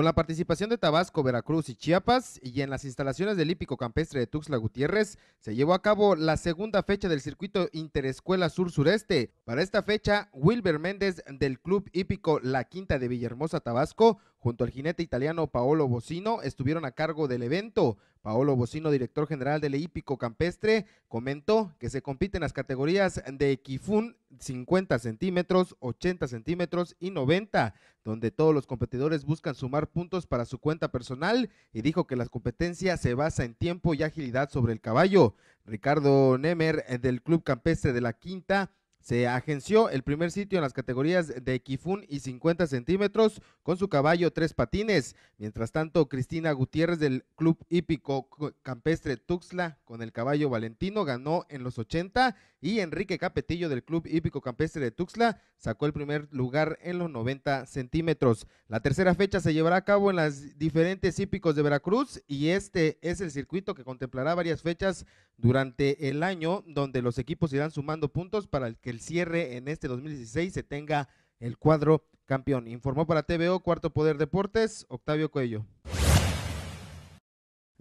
Con la participación de Tabasco, Veracruz y Chiapas y en las instalaciones del hípico campestre de Tuxtla Gutiérrez, se llevó a cabo la segunda fecha del circuito Interescuela Sur Sureste. Para esta fecha, Wilber Méndez del Club Hípico La Quinta de Villahermosa, Tabasco, junto al jinete italiano Paolo Bocino, estuvieron a cargo del evento. Paolo Bocino, director general del hípico campestre, comentó que se compiten las categorías de Kifun 50 centímetros, 80 centímetros y 90, donde todos los competidores buscan sumar puntos para su cuenta personal y dijo que la competencia se basa en tiempo y agilidad sobre el caballo. Ricardo Nemer eh, del Club Campestre de la Quinta se agenció el primer sitio en las categorías de Kifun y 50 centímetros con su caballo Tres Patines. Mientras tanto, Cristina Gutiérrez del Club Hípico Campestre Tuxtla con el caballo Valentino ganó en los 80 y Enrique Capetillo del Club Hípico Campestre de Tuxtla sacó el primer lugar en los 90 centímetros. La tercera fecha se llevará a cabo en las diferentes hípicos de Veracruz y este es el circuito que contemplará varias fechas durante el año donde los equipos irán sumando puntos para que el cierre en este 2016 se tenga el cuadro campeón. Informó para TVO Cuarto Poder Deportes, Octavio Cuello.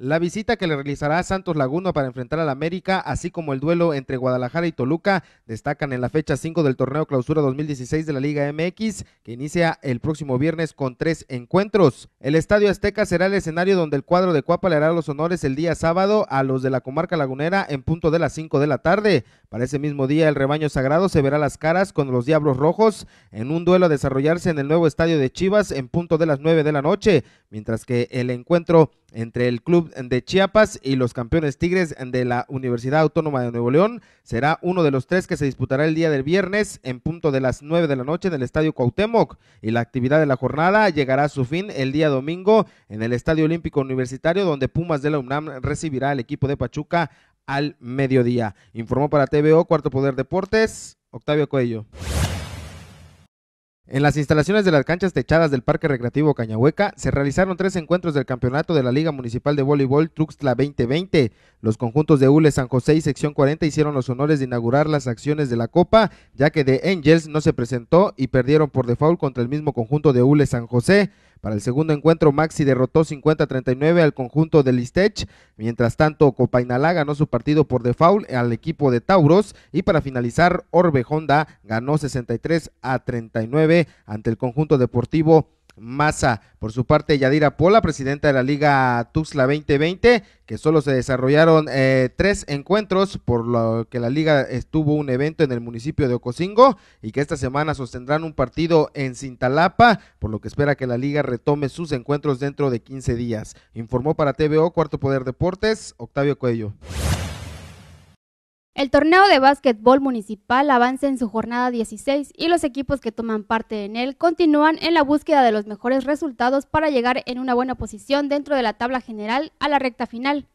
La visita que le realizará Santos Laguna para enfrentar al América, así como el duelo entre Guadalajara y Toluca, destacan en la fecha 5 del torneo Clausura 2016 de la Liga MX, que inicia el próximo viernes con tres encuentros. El Estadio Azteca será el escenario donde el cuadro de Cuapa le hará los honores el día sábado a los de la comarca lagunera en punto de las 5 de la tarde. Para ese mismo día, el rebaño sagrado se verá las caras con los Diablos Rojos en un duelo a desarrollarse en el nuevo estadio de Chivas en punto de las 9 de la noche mientras que el encuentro entre el club de Chiapas y los campeones Tigres de la Universidad Autónoma de Nuevo León será uno de los tres que se disputará el día del viernes en punto de las 9 de la noche en el Estadio Cuauhtémoc y la actividad de la jornada llegará a su fin el día domingo en el Estadio Olímpico Universitario donde Pumas de la UNAM recibirá al equipo de Pachuca al mediodía. Informó para TVO Cuarto Poder Deportes, Octavio Cuello. En las instalaciones de las canchas techadas del Parque Recreativo Cañahueca se realizaron tres encuentros del campeonato de la Liga Municipal de Voleibol Truxtla 2020. Los conjuntos de Ule San José y Sección 40 hicieron los honores de inaugurar las acciones de la Copa, ya que The Angels no se presentó y perdieron por default contra el mismo conjunto de Ule San José. Para el segundo encuentro, Maxi derrotó 50-39 al conjunto de Listech. Mientras tanto, Copainalá ganó su partido por default al equipo de Tauros. Y para finalizar, Orbe Honda ganó 63 a 39 ante el conjunto deportivo Maza. Por su parte, Yadira Pola, presidenta de la Liga Tuxla 2020, que solo se desarrollaron eh, tres encuentros, por lo que la liga estuvo un evento en el municipio de Ocosingo y que esta semana sostendrán un partido en Cintalapa, por lo que espera que la liga retome sus encuentros dentro de 15 días. Informó para TVO Cuarto Poder Deportes, Octavio Cuello. El torneo de básquetbol municipal avanza en su jornada 16 y los equipos que toman parte en él continúan en la búsqueda de los mejores resultados para llegar en una buena posición dentro de la tabla general a la recta final.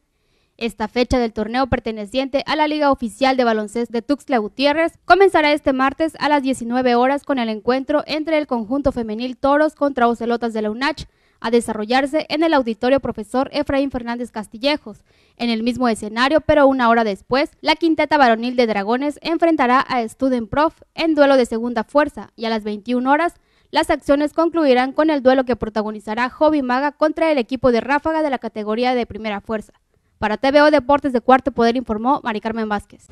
Esta fecha del torneo perteneciente a la Liga Oficial de Baloncesto de Tuxtla Gutiérrez comenzará este martes a las 19 horas con el encuentro entre el conjunto femenil Toros contra Ocelotas de la UNACH, a desarrollarse en el auditorio profesor Efraín Fernández Castillejos. En el mismo escenario, pero una hora después, la quinteta varonil de Dragones enfrentará a Student Prof en duelo de segunda fuerza y a las 21 horas las acciones concluirán con el duelo que protagonizará Hobby Maga contra el equipo de Ráfaga de la categoría de primera fuerza. Para TVO Deportes de Cuarto Poder informó Mari Carmen Vázquez.